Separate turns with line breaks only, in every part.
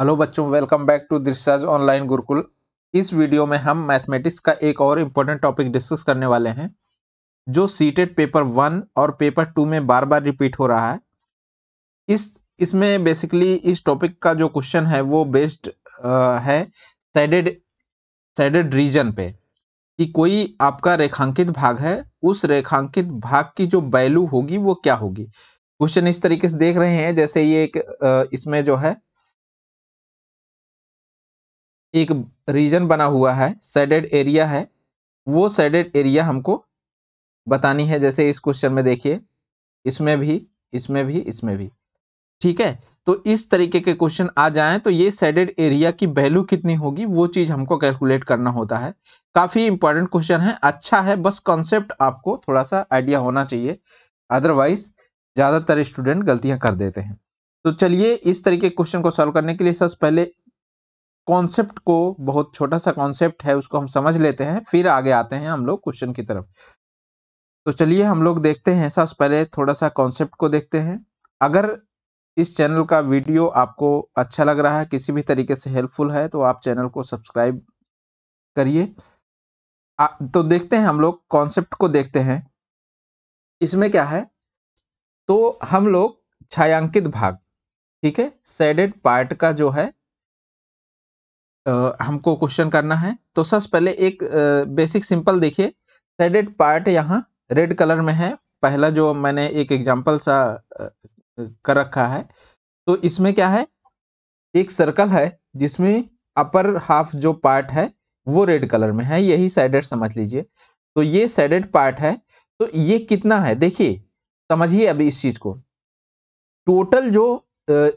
hello बच्चों welcome back to दृश्यज online Gurukul इस वीडियो में हम मैथमेटिक्स का एक और इम्पोर्टेंट टॉपिक डिस्कस करने वाले हैं जो सीटेड पेपर वन और पेपर टू में बार बार रिपीट हो रहा है इस इसमें बेसिकली इस टॉपिक का जो क्वेश्चन है वो बेस्ड है सैडेड सैडेड रीजन पे कि कोई आपका रेखांकित भाग है उस रेखांकित भाग की जो वैल्यू होगी वो क्या होगी क्वेश्चन इस तरीके से देख रहे हैं जैसे ये एक इसमें जो है एक रीजन बना हुआ है सेडेड एरिया है वो सेडेड एरिया हमको बतानी है जैसे इस क्वेश्चन में देखिए इसमें भी इसमें भी इसमें भी ठीक है तो इस तरीके के क्वेश्चन आ जाएं तो ये सेडेड एरिया की वैल्यू कितनी होगी वो चीज़ हमको कैलकुलेट करना होता है काफ़ी इंपॉर्टेंट क्वेश्चन है अच्छा है बस कॉन्सेप्ट आपको थोड़ा सा आइडिया होना चाहिए अदरवाइज ज़्यादातर स्टूडेंट गलतियां कर देते हैं तो चलिए इस तरीके क्वेश्चन को सॉल्व करने के लिए सबसे पहले कॉन्सेप्ट को बहुत छोटा सा कॉन्सेप्ट है उसको हम समझ लेते हैं फिर आगे आते हैं हम लोग क्वेश्चन की तरफ तो चलिए हम लोग देखते हैं सबसे पहले थोड़ा सा कॉन्सेप्ट को देखते हैं अगर इस चैनल का वीडियो आपको अच्छा लग रहा है किसी भी तरीके से हेल्पफुल है तो आप चैनल को सब्सक्राइब करिए तो देखते हैं हम लोग कॉन्सेप्ट को देखते हैं इसमें क्या है तो हम लोग छायांकित भाग ठीक है सेडेड पार्ट का जो है हमको क्वेश्चन करना है तो सबसे पहले एक बेसिक सिंपल देखिए शेडेड पार्ट यहाँ रेड कलर में है पहला जो मैंने एक एग्जाम्पल सा कर रखा है तो इसमें क्या है एक सर्कल है जिसमें अपर हाफ जो पार्ट है वो रेड कलर में है यही सैडेड समझ लीजिए तो ये सैडेड पार्ट है तो ये कितना है देखिए समझिए अभी इस चीज़ को टोटल जो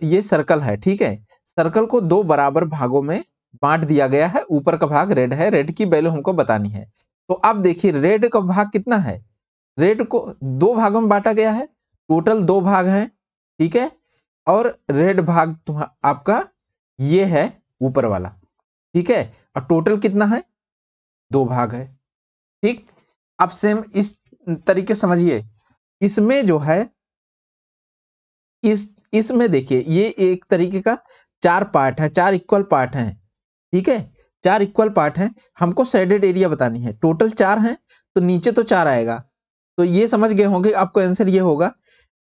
ये सर्कल है ठीक है सर्कल को दो बराबर भागों में बांट दिया गया है ऊपर का भाग रेड है रेड की वैल्यू हमको बतानी है तो अब देखिए रेड का भाग कितना है रेड को दो भागों में बांटा गया है टोटल दो भाग हैं ठीक है और रेड भाग आपका ये है ऊपर वाला ठीक है और टोटल कितना है दो भाग है ठीक अब सेम इस तरीके समझिए इसमें जो है इस इसमें देखिए ये एक तरीके का चार पार्ट है चार इक्वल पार्ट हैं ठीक है चार इक्वल पार्ट हैं हमको सेडेड एरिया बतानी है टोटल चार हैं तो नीचे तो चार आएगा तो ये समझ गए होंगे आपको आंसर ये होगा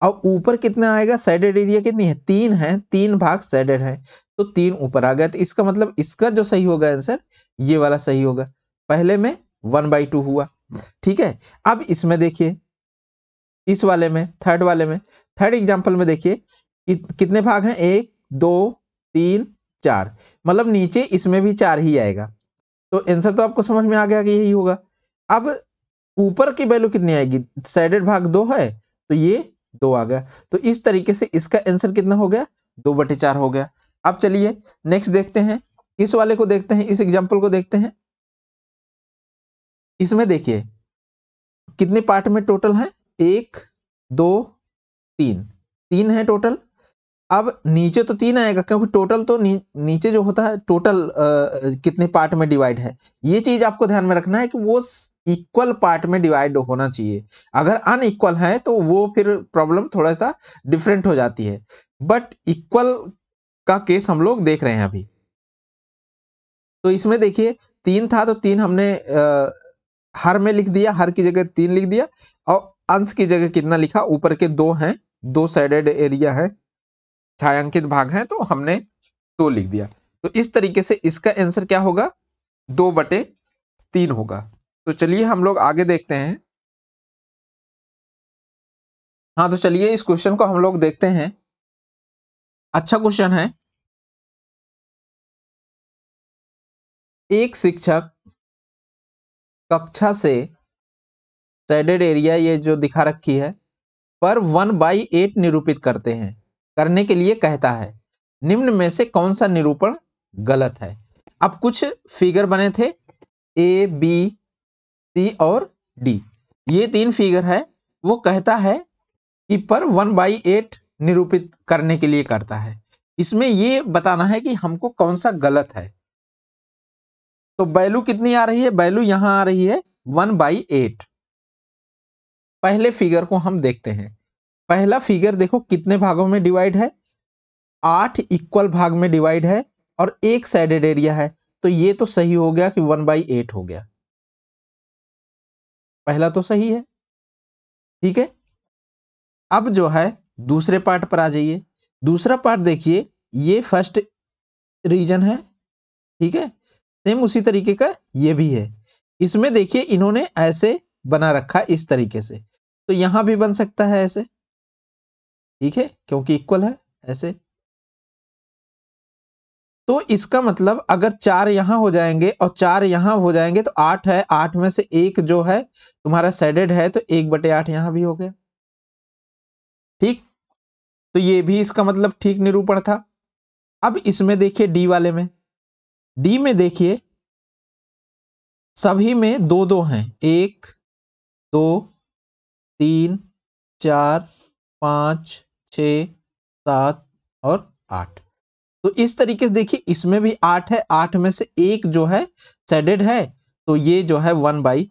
और ऊपर कितना आएगा सेडेड एरिया कितनी है तीन है तीन भाग सेडेड है तो तीन ऊपर आ गया तो इसका मतलब इसका जो सही होगा आंसर ये वाला सही होगा पहले में वन बाई टू हुआ ठीक है अब इसमें देखिए इस वाले में थर्ड वाले में थर्ड एग्जाम्पल में देखिए कितने भाग हैं एक दो तीन चार मतलब नीचे इसमें भी चार ही आएगा तो आंसर तो आपको समझ में आ गया कि यही होगा अब ऊपर की वैल्यू कितनी आएगी साइडेड भाग दो है तो ये दो आ गया तो इस तरीके से इसका आंसर कितना हो गया दो बटे चार हो गया अब चलिए नेक्स्ट देखते हैं इस वाले को देखते हैं इस एग्जाम्पल को देखते हैं
इसमें देखिए कितने पार्ट में टोटल है एक दो तीन तीन है टोटल अब नीचे तो तीन आएगा क्योंकि
टोटल तो नी, नीचे जो होता है टोटल आ, कितने पार्ट में डिवाइड है ये चीज आपको ध्यान में रखना है कि वो इक्वल पार्ट में डिवाइड होना चाहिए अगर अनइक्वल है तो वो फिर प्रॉब्लम थोड़ा सा डिफरेंट हो जाती है बट इक्वल का केस हम लोग देख रहे हैं अभी तो इसमें देखिए तीन था तो तीन हमने आ, हर में लिख दिया हर की जगह तीन लिख दिया और अंश की जगह कितना लिखा ऊपर के दो हैं दो साइडेड एरिया है छायांकित भाग है तो हमने
दो लिख दिया तो इस तरीके से इसका आंसर क्या होगा दो बटे तीन होगा तो चलिए हम लोग आगे देखते हैं हाँ तो चलिए इस क्वेश्चन को हम लोग देखते हैं अच्छा क्वेश्चन है
एक शिक्षक
कक्षा से सेडेड एरिया ये जो दिखा रखी है पर वन बाई एट निरूपित करते हैं करने के लिए कहता है निम्न में से कौन सा निरूपण गलत है अब कुछ फिगर बने थे ए बी सी और डी ये तीन फिगर है वो कहता है कि पर वन बाई एट निरूपित करने के लिए करता है इसमें ये बताना है कि हमको कौन सा गलत है तो वैल्यू कितनी आ रही है वैल्यू यहां आ रही है वन बाई एट पहले फिगर को हम देखते हैं पहला फिगर देखो कितने भागों में डिवाइड है आठ इक्वल भाग में
डिवाइड है और एक साइडेड एरिया है तो ये तो सही हो गया कि वन बाई एट हो गया पहला तो सही है ठीक है अब जो है दूसरे पार्ट पर आ जाइए दूसरा पार्ट देखिए ये फर्स्ट
रीजन है ठीक है सेम उसी तरीके का ये भी है इसमें देखिए इन्होंने ऐसे बना रखा इस तरीके से तो यहां भी बन सकता है
ऐसे ठीक है क्योंकि इक्वल है ऐसे तो इसका मतलब अगर चार यहां हो जाएंगे और चार यहां हो जाएंगे तो आठ
है आठ में से एक जो है तुम्हारा सेडेड है तो एक बटे आठ यहां भी हो गया
ठीक तो ये भी इसका मतलब ठीक निरूपण था अब इसमें देखिए डी वाले में डी में देखिए सभी में दो दो हैं एक दो तीन चार पांच छ सात और आठ तो
इस तरीके से देखिए इसमें भी आठ है आठ में से एक जो है सेडेड है तो ये जो है वन बाई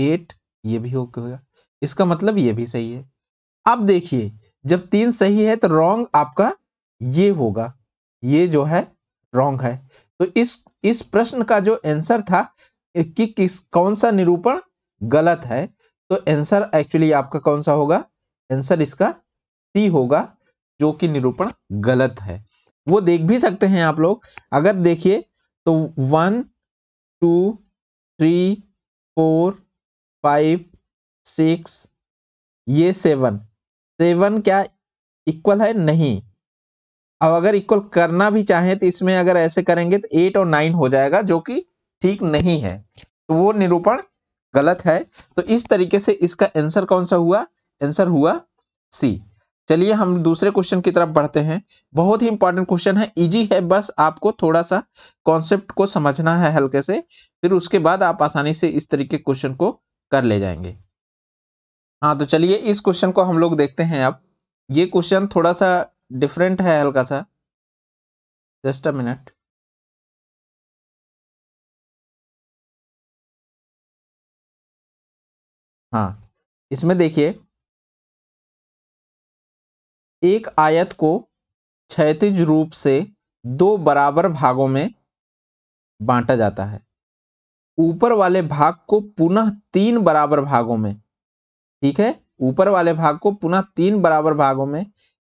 एट ये भी ओके होगा इसका मतलब ये भी सही है अब देखिए जब तीन सही है तो रॉन्ग आपका ये होगा ये जो है रॉन्ग है तो इस इस प्रश्न का जो आंसर था कि किस कौन सा निरूपण गलत है तो आंसर एक्चुअली आपका कौन सा होगा आंसर इसका सी होगा जो कि निरूपण गलत है वो देख भी सकते हैं आप लोग अगर देखिए तो one two three four five six ये सेवन सेवन क्या इक्वल है नहीं अब अगर इक्वल करना भी चाहें तो इसमें अगर ऐसे करेंगे तो एट और नाइन हो जाएगा जो कि ठीक नहीं है तो वो निरूपण गलत है तो इस तरीके से इसका आंसर कौन सा हुआ आंसर हुआ सी चलिए हम दूसरे क्वेश्चन की तरफ बढ़ते हैं बहुत ही इंपॉर्टेंट क्वेश्चन है इजी है बस आपको थोड़ा सा कॉन्सेप्ट को समझना है हल्के से फिर उसके बाद आप आसानी से इस तरीके क्वेश्चन को कर ले जाएंगे हाँ तो चलिए इस क्वेश्चन को हम लोग देखते हैं अब ये क्वेश्चन थोड़ा सा डिफरेंट है हल्का सा
जस्ट अ मिनट हाँ इसमें देखिए
एक आयत को क्षैतिज रूप से दो बराबर भागों में बांटा जाता है ऊपर वाले भाग को पुनः तीन बराबर भागों में ठीक है ऊपर वाले भाग को पुनः तीन बराबर भागों में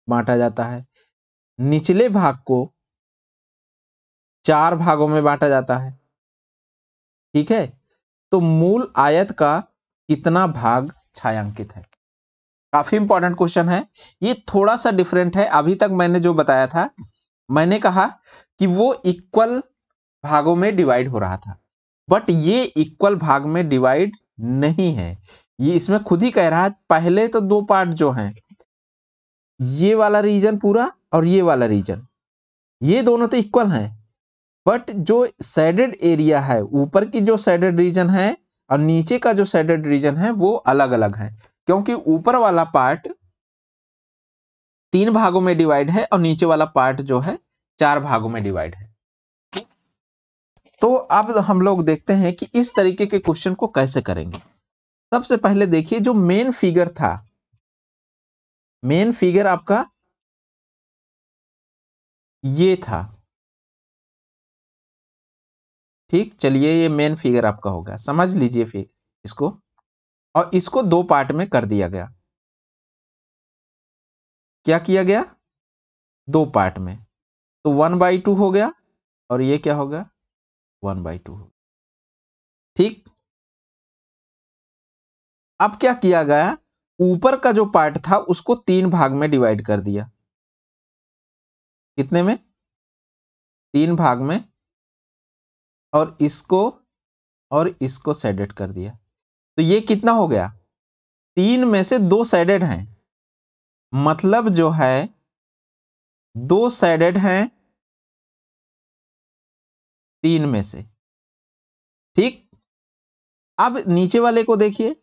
बांटा जाता है निचले भाग को चार भागों में बांटा जाता है ठीक है तो मूल आयत का कितना भाग छायांकित है काफ़ी इंपॉर्टेंट क्वेश्चन है ये थोड़ा सा डिफरेंट है अभी तक मैंने जो बताया था मैंने कहा कि वो इक्वल भागों में डिवाइड हो रहा था बट ये इक्वल भाग में डिवाइड नहीं है ये इसमें खुद ही कह रहा है पहले तो दो पार्ट जो हैं ये वाला रीजन पूरा और ये वाला रीजन ये दोनों तो इक्वल हैं बट जो सेडेड एरिया है ऊपर की जो सेडेड रीजन है और नीचे का जो सेडेड रीजन है वो अलग अलग है क्योंकि ऊपर वाला पार्ट तीन भागों में डिवाइड है और नीचे वाला पार्ट जो है चार भागों में डिवाइड है तो अब हम लोग देखते हैं कि इस तरीके के क्वेश्चन
को कैसे करेंगे सबसे पहले देखिए जो मेन फिगर था मेन फिगर आपका ये था ठीक चलिए ये मेन फिगर आपका होगा समझ लीजिए फिर इसको और इसको दो पार्ट में कर दिया गया क्या किया गया दो पार्ट में तो वन बाई टू हो गया और ये क्या हो गया वन बाई टू हो ठीक अब क्या किया गया ऊपर का जो पार्ट था उसको तीन भाग में डिवाइड कर दिया कितने में तीन भाग में और इसको और इसको
सेडेट कर दिया तो ये कितना हो गया तीन में से दो साइडेड हैं मतलब जो है दो साइडेड हैं
तीन में से ठीक अब नीचे वाले को देखिए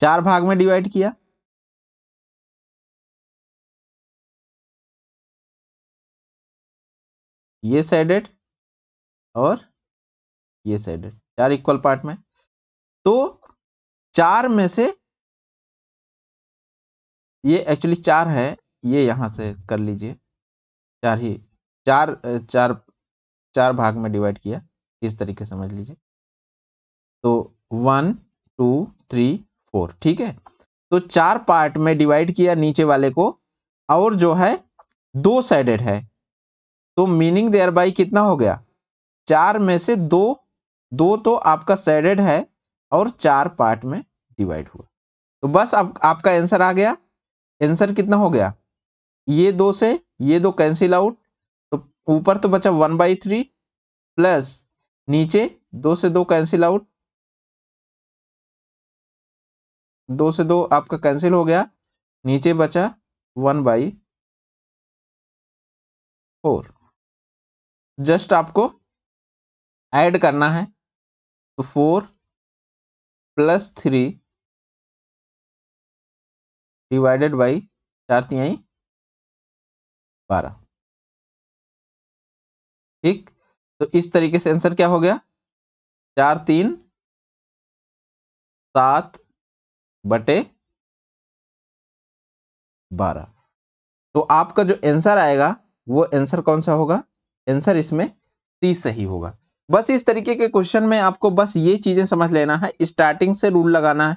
चार भाग में डिवाइड किया ये साइडेड और ये
साइडेड चार इक्वल पार्ट में तो चार में से ये एक्चुअली चार है ये यहां से कर लीजिए
चार ही चार चार चार भाग में डिवाइड किया इस तरीके समझ लीजिए तो वन टू थ्री फोर ठीक है तो चार पार्ट में डिवाइड किया नीचे वाले को और जो है दो साइडेड है तो मीनिंग देयर बाई कितना हो गया चार में से दो दो तो आपका सैडेड है और चार पार्ट में डिवाइड हुआ तो बस आप, आपका आंसर आ गया आंसर कितना हो गया ये दो से ये दो कैंसिल
आउट तो ऊपर तो बचा वन बाई थ्री प्लस नीचे दो से दो कैंसिल आउट दो से दो आपका कैंसिल हो गया नीचे बचा वन बाई फोर जस्ट आपको ऐड करना है
तो four plus three divided by चार तिहाई बारह ठीक तो इस तरीके से आंसर क्या हो गया चार तीन सात बटे
बारह तो आपका जो आंसर आएगा वो आंसर कौन सा होगा आंसर इसमें सी सही होगा बस इस तरीके के क्वेश्चन
में आपको बस ये चीज़ें समझ लेना है स्टार्टिंग से रूल लगाना है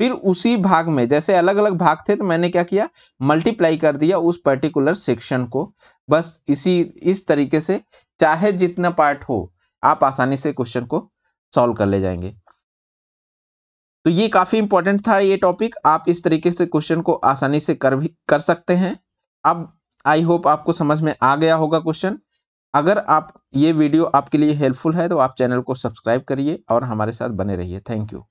फिर उसी भाग में जैसे अलग अलग भाग थे तो मैंने क्या किया मल्टीप्लाई कर दिया उस पर्टिकुलर सेक्शन को बस इसी इस तरीके से चाहे जितना पार्ट हो आप आसानी से क्वेश्चन को सॉल्व कर ले जाएंगे तो ये काफ़ी इंपॉर्टेंट था ये टॉपिक आप इस तरीके से क्वेश्चन को आसानी से कर भी कर सकते हैं अब आई होप आपको समझ में आ गया होगा क्वेश्चन अगर आप ये वीडियो आपके लिए हेल्पफुल है तो आप चैनल को सब्सक्राइब करिए और हमारे साथ बने रहिए थैंक यू